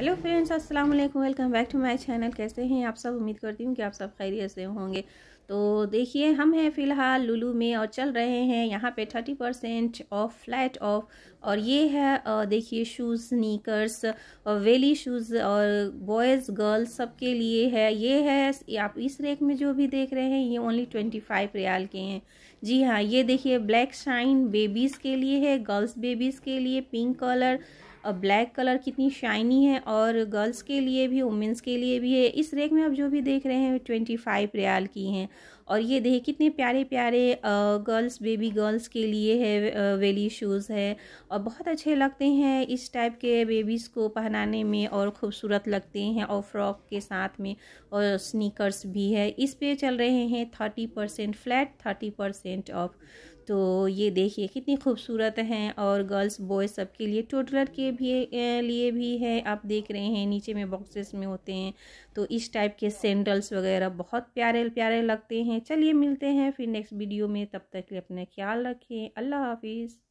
hello friends अस्सलाम वालेकुम welcome back to my channel कैसे हैं आप सब उम्मीद करती हूँ कि आप सब खैरियत से होंगे तो देखिए हम हैं फ़िलहाल लुलू में और चल रहे हैं यहाँ पे thirty percent off flat off और ये है देखिए शूज़ स्नीकर्स और वेली शूज़ और बॉयज़ गर्ल्स सबके लिए है ये है आप इस रेक में जो भी देख रहे हैं ये ओनली ट्वेंटी फाइव रियाल के हैं जी हाँ ये देखिए ब्लैक शाइन बेबीज़ के लिए है गर्ल्स बेबीज़ के लिए पिंक कलर और ब्लैक कलर कितनी शाइनी है और गर्ल्स के लिए भी वुमेंस के लिए भी है इस रेक में आप जो भी देख रहे हैं ट्वेंटी फाइव रियाल की हैं और ये देखिए कितने प्यारे प्यारे गर्ल्स बेबी गर्ल्स के लिए है वेली शूज़ है और बहुत अच्छे लगते हैं इस टाइप के बेबीज़ को पहनाने में और ख़ूबसूरत लगते हैं और फ्रॉक के साथ में और स्नीकर्स भी है इस पे चल रहे हैं thirty percent flat thirty percent off तो ये देखिए कितनी खूबसूरत हैं और गर्ल्स बॉयज़ सबके लिए टोटलर के भी लिए भी है आप देख रहे हैं नीचे में बॉक्सेस में होते हैं तो इस टाइप के सैंडल्स वगैरह बहुत प्यारे प्यारे लगते हैं चलिए मिलते हैं फिर नेक्स्ट वीडियो में तब तक के अपना ख्याल रखें अल्लाह हाफिज़